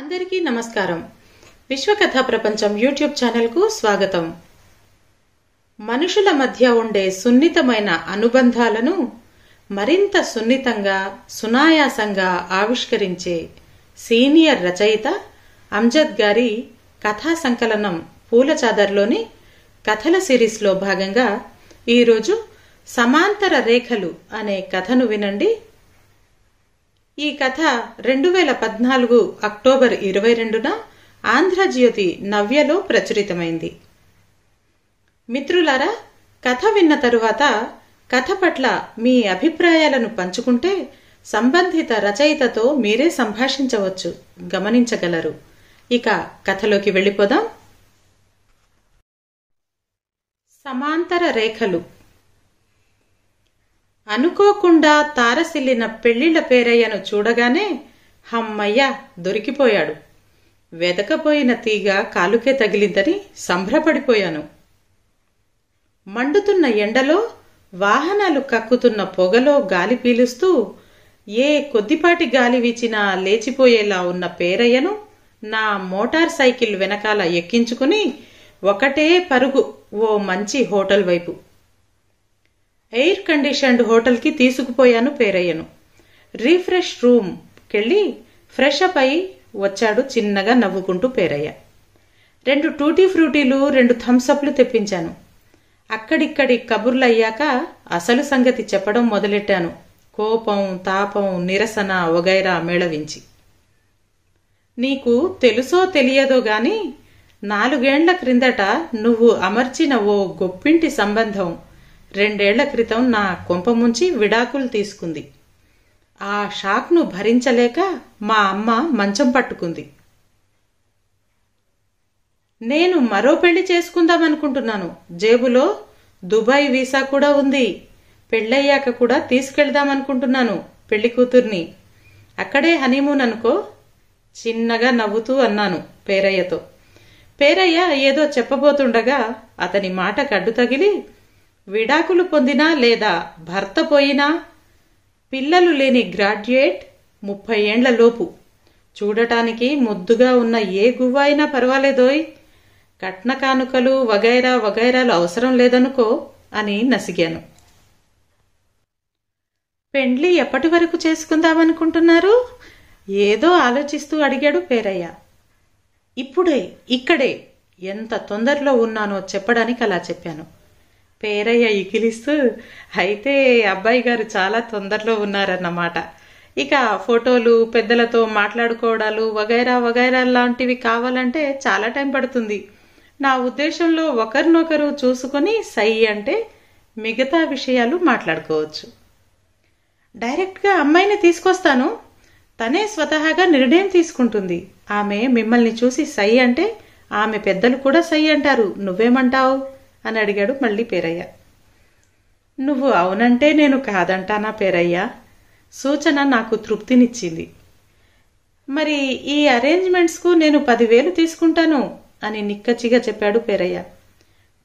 అందరికీ నమస్కారం విశ్వకథ ప్రపంచం యూట్యూబ్ ఛానల్కు స్వాగతం మనుషుల మధ్య ఉండే సున్నితమైన అనుబంధాలను మరింత సున్నితంగా సునాయాసంగా ఆవిష్కరించే సీనియర్ రచయిత అంజద్ గారి కథా సంకలనం పూల చాదర్లోని కథల సిరీస్లో భాగంగా ఈరోజు సమాంతర రేఖలు అనే కథను వినండి ఈ కథ రెండు వేల పద్నాలుగు అక్టోబర్ ఇరవై రెండున ఆంధ్రజ్యోతి నవ్యలో ప్రచురితమైంది మిత్రులారా కథ విన్న తరువాత కథ పట్ల మీ అభిప్రాయాలను పంచుకుంటే సంబంధిత రచయితతో మీరే సంభాషించవచ్చు గమనించగలరు ఇక కథలోకి వెళ్ళిపోదాం సమాంతర రేఖలు అనుకోకుండా తారసిల్లిన పెళ్లిళ్ల పేరయ్యను చూడగానే హమ్మయ్య దొరికిపోయాడు వెదకపోయిన తీగ కాలుకే తగిలిందని సంభ్రపడిపోయాను మండుతున్న ఎండలో వాహనాలు కక్కుతున్న పొగలో గాలి పీలుస్తూ ఏ కొద్దిపాటి గాలి వీచినా లేచిపోయేలా ఉన్న పేరయ్యను నా మోటార్ సైకిల్ వెనకాల ఎక్కించుకుని ఒకటే పరుగు ఓ మంచి హోటల్ వైపు ఎయిర్ కండిషన్డ్ హోటల్కి తీసుకుపోయాను పేరయ్యను రీఫ్రెష్ రూమ్కెళ్ళి ఫ్రెష్ అప్ అయి వచ్చాడు చిన్నగా నవ్వుకుంటూ పేరయ్య రెండు టూటీ ఫ్రూటీలు రెండు థమ్సప్లు తెప్పించాను అక్కడిక్కడి కబుర్లయ్యాక అసలు సంగతి చెప్పడం మొదలెట్టాను కోపం తాపం నిరసన వగైరా మేళవించి నీకు తెలుసో తెలియదో గాని నాలుగేండ్ల క్రిందట నువ్వు అమర్చిన ఓ గొప్పింటి సంబంధం రెండేళ్ల క్రితం నా కొంప ముంచి విడాకులు తీసుకుంది ఆ షాక్ను భరించలేక మా అమ్మ మంచం పట్టుకుంది నేను మరో పెళ్లి చేసుకుందాం అనుకుంటున్నాను జేబులో దుబాయ్ వీసా కూడా ఉంది పెళ్ళయ్యాక కూడా తీసుకెళ్దాం అనుకుంటున్నాను పెళ్లి కూతుర్ని అక్కడే హనీమూన్ అనుకో చిన్నగా నవ్వుతూ అన్నాను పేరయ్యతో పేరయ్య ఏదో చెప్పబోతుండగా అతని మాట కడ్డు తగిలి విడాకులు పొందినా లేదా భర్త పోయినా పిల్లలు లేని గ్రాడ్యుయేట్ ముప్పై ఏండ్లలోపు చూడటానికి ముద్దుగా ఉన్న ఏ గువ్వ అయినా పర్వాలేదోయ్ కట్న కానుకలు వగైరా వగైరాలు అవసరం లేదనుకో అని నసిగాను పెండ్లి ఎప్పటి వరకు చేసుకుందామనుకుంటున్నారు ఏదో ఆలోచిస్తూ అడిగాడు పేరయ్య ఇప్పుడే ఇక్కడే ఎంత తొందరలో ఉన్నానో చెప్పడానికి అలా చెప్పాను పేరయ్య ఇకిలిస్తూ అయితే అబ్బాయి గారు చాలా తొందరలో ఉన్నారన్నమాట ఇక ఫోటోలు పెద్దలతో మాట్లాడుకోవడాలు వగైరా వగైరా లాంటివి కావాలంటే చాలా టైం పడుతుంది నా ఉద్దేశంలో ఒకరినొకరు చూసుకొని సై అంటే మిగతా విషయాలు మాట్లాడుకోవచ్చు డైరెక్ట్గా అమ్మాయిని తీసుకొస్తాను తనే స్వతహాగా నిర్ణయం తీసుకుంటుంది ఆమె మిమ్మల్ని చూసి సై అంటే ఆమె పెద్దలు కూడా సై అంటారు నువ్వేమంటావు అని అడిగాడు మళ్ళీ పేరయ్య నువ్వు అవునంటే నేను కాదంటానా పేరయ్య సూచన నాకు తృప్తినిచ్చింది మరి ఈ అరేంజ్మెంట్స్కు నేను పదివేలు తీసుకుంటాను అని నిక్కచ్చిగా చెప్పాడు పేరయ్య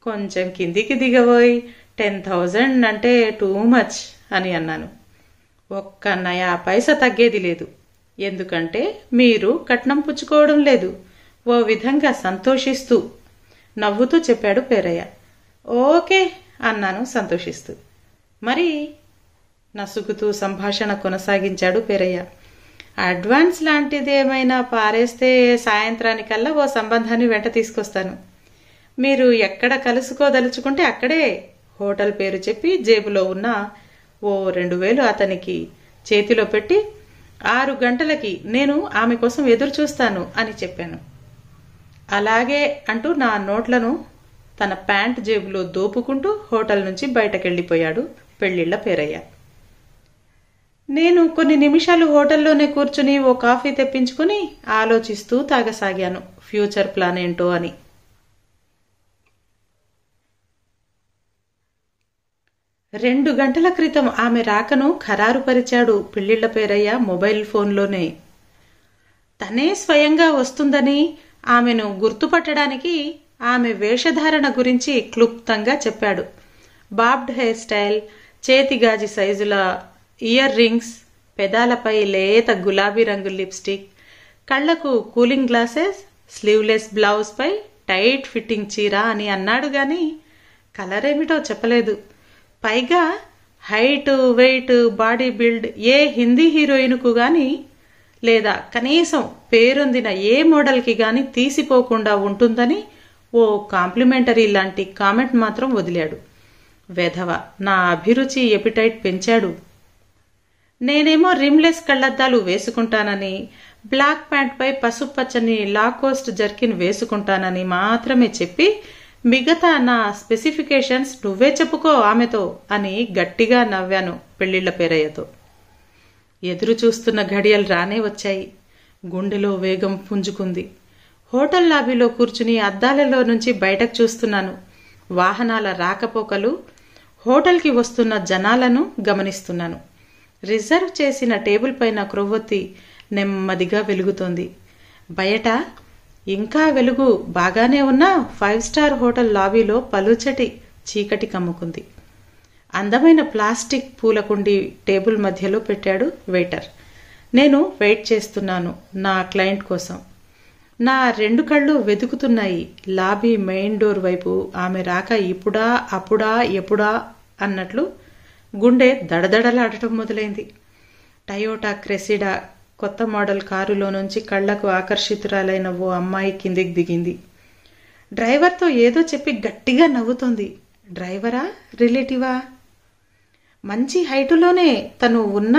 కొంచెం కిందికి దిగబోయి టెన్ థౌజండ్ అంటే టూ మచ్ అని అన్నాను ఒక్క నయా పైస తగ్గేది లేదు ఎందుకంటే మీరు కట్నం పుచ్చుకోవడం లేదు ఓ విధంగా సంతోషిస్తూ నవ్వుతూ చెప్పాడు పేరయ్య ఓకే అన్నాను సంతోషిస్తూ మరి నసుగుతూ సంభాషణ కొనసాగించాడు పేరయ్య అడ్వాన్స్ లాంటిదేమైనా పారేస్తే సాయంత్రానికల్లా ఓ సంబంధాన్ని వెంట తీసుకొస్తాను మీరు ఎక్కడ కలుసుకోదలుచుకుంటే అక్కడే హోటల్ పేరు చెప్పి జేబులో ఉన్న ఓ రెండు వేలు అతనికి చేతిలో పెట్టి ఆరు గంటలకి నేను ఆమె కోసం ఎదురు చూస్తాను అని చెప్పాను అలాగే అంటూ నా నోట్లను తన ప్యాంట్ జేబులో దోపుకుంటూ హోటల్ నుంచి బయటకెళ్ళిపోయాడు పెళ్లిళ్ల పేరయ్య నేను కొన్ని నిమిషాలు హోటల్లోనే కూర్చుని ఓ కాఫీ తెప్పించుకుని ఆలోచిస్తూ తాగసాగాను ఫ్యూచర్ ప్లాన్ ఏంటో అని రెండు గంటల క్రితం ఆమె రాకను ఖరారుపరిచాడు పెళ్లిళ్ల పేరయ్య మొబైల్ ఫోన్లోనే తనే స్వయంగా వస్తుందని ఆమెను గుర్తుపట్టడానికి ఆమె వేషధారణ గురించి క్లుప్తంగా చెప్పాడు బాబ్డ్ హెయిర్ స్టైల్ చేతి గాజి సైజుల ఇయర్ రింగ్స్ పెదాలపై లేత గులాబీ రంగు లిప్స్టిక్ కళ్లకు కూలింగ్ గ్లాసెస్ స్లీవ్లెస్ బ్లౌజ్పై టైట్ ఫిట్టింగ్ చీర అని అన్నాడు కానీ కలర్ ఏమిటో చెప్పలేదు పైగా హైట్ వెయిట్ బాడీ బిల్డ్ ఏ హిందీ హీరోయిన్కు కానీ లేదా కనీసం పేరొందిన ఏ మోడల్కి కానీ తీసిపోకుండా ఉంటుందని ఓ కాంప్లిమెంటరీ లాంటి కామెంట్ మాత్రం వదిలాడు వెధవ నా అభిరుచి ఎపిటైట్ పెంచాడు నేనేమో రిమ్లెస్ కళ్ళద్దాలు వేసుకుంటానని బ్లాక్ ప్యాంట్పై పసుపచ్చని లాకోస్ట్ జర్కిన్ వేసుకుంటానని మాత్రమే చెప్పి మిగతా నా స్పెసిఫికేషన్స్ నువ్వే చెప్పుకో ఆమెతో అని గట్టిగా నవ్వాను పెళ్లిళ్ల పేరయ్యతో ఎదురు చూస్తున్న ఘడియలు రానే వచ్చాయి గుండెలో వేగం పుంజుకుంది హోటల్ లాబీలో కూర్చుని అద్దాలలో నుంచి బయటకు చూస్తున్నాను వాహనాల రాకపోకలు హోటల్కి వస్తున్న జనాలను గమనిస్తున్నాను రిజర్వ్ చేసిన టేబుల్ పైన క్రొవ్వొత్తి నెమ్మదిగా వెలుగుతోంది బయట ఇంకా వెలుగు బాగానే ఉన్న ఫైవ్ స్టార్ హోటల్ లాబీలో పలుచటి చీకటి కమ్ముకుంది అందమైన ప్లాస్టిక్ పూలకుండి టేబుల్ మధ్యలో పెట్టాడు వెయిటర్ నేను వెయిట్ చేస్తున్నాను నా క్లయింట్ కోసం నా రెండు కళ్ళు వెతుకుతున్నాయి లాబీ మెయిన్ డోర్ వైపు ఆమె రాక ఇప్పుడా అప్పుడా ఎప్పుడా అన్నట్లు గుండె దడదడలాడటం మొదలైంది టయోటా క్రెసిడా కొత్త మోడల్ కారులో నుంచి కళ్లకు ఆకర్షితురాలైన ఓ అమ్మాయి కిందికి దిగింది డ్రైవర్తో ఏదో చెప్పి గట్టిగా నవ్వుతోంది డ్రైవరా రిలేటివా మంచి హైటులోనే తను ఉన్న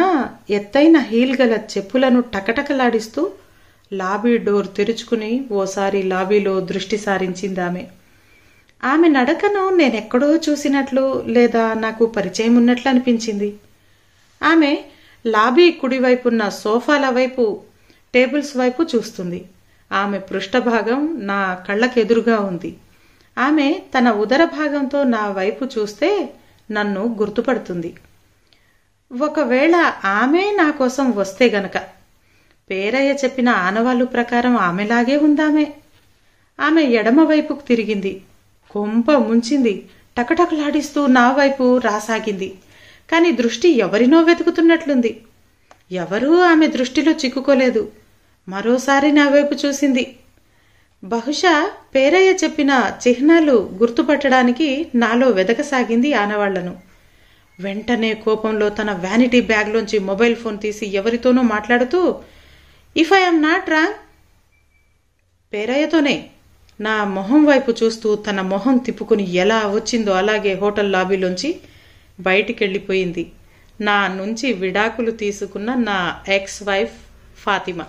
ఎత్తైన హీల్ గల చెప్పులను టకటకలాడిస్తూ లాబీ డోర్ తెరుచుకుని ఓసారి లాబీలో దృష్టి సారించిందామె ఆమె నడకను నేనెక్కడో చూసినట్లు లేదా నాకు పరిచయం ఉన్నట్లు అనిపించింది ఆమె లాబీ కుడివైపున్న సోఫాల వైపు టేబుల్స్ వైపు చూస్తుంది ఆమె పృష్ఠభాగం నా కళ్ళకెదురుగా ఉంది ఆమె తన ఉదర భాగంతో నా వైపు చూస్తే నన్ను గుర్తుపడుతుంది ఒకవేళ ఆమె నా కోసం వస్తే గనక పేరయ్య చెప్పిన ఆనవాళ్ళు ప్రకారం ఆమెలాగే ఉందామే ఆమె ఎడమవైపుకు తిరిగింది కొంప ముంచింది టకటకలాడిస్తూ నా వైపు రాసాగింది కాని దృష్టి ఎవరినో వెతుకుతున్నట్లుంది ఎవరూ ఆమె దృష్టిలో చిక్కుకోలేదు మరోసారి నా వైపు చూసింది బహుశా పేరయ్య చెప్పిన చిహ్నాలు గుర్తుపట్టడానికి నాలో వెదకసాగింది ఆనవాళ్లను వెంటనే కోపంలో తన వ్యానిటీ బ్యాగ్లోంచి మొబైల్ ఫోన్ తీసి ఎవరితోనూ మాట్లాడుతూ ఇఫ్ ఆమ్ నాట్ రాంగ్ పేరయ్యతోనే నా మొహం వైపు చూస్తూ తన మొహం తిప్పుకుని ఎలా వచ్చిందో అలాగే హోటల్ లాబీలోంచి బయటికి వెళ్ళిపోయింది నా నుంచి విడాకులు తీసుకున్న నా ఎక్స్ వైఫ్ ఫాతిమా